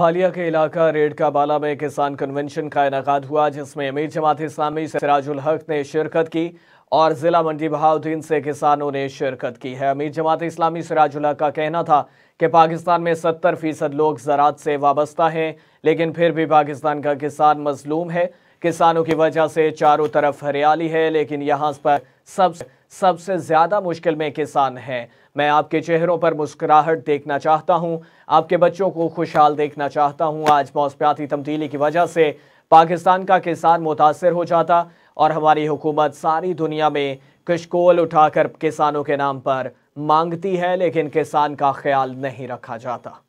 हालिया के इलाका बाला में किसान कन्वेंशन का इनका हुआ जिसमें अमीर जमात इस्लामी सराजुल हक ने शिरकत की और ज़िला मंडी बहाउद्दीन से किसानों ने शिरकत की है अमीर जमात इस्लामी सिराजुल हक का कहना था कि पाकिस्तान में सत्तर फीसद लोग ज़रात से वाबस्ता हैं लेकिन फिर भी पाकिस्तान का किसान मजलूम है किसानों की वजह से चारों तरफ हरियाली है लेकिन यहाँ पर सब सबसे ज़्यादा मुश्किल में किसान हैं मैं आपके चेहरों पर मुस्कुराहट देखना चाहता हूँ आपके बच्चों को खुशहाल देखना चाहता हूँ आज मौसमियाती तब्दीली की वजह से पाकिस्तान का किसान मुतासर हो जाता और हमारी हुकूमत सारी दुनिया में कशकोल उठाकर किसानों के नाम पर मांगती है लेकिन किसान का ख्याल नहीं रखा जाता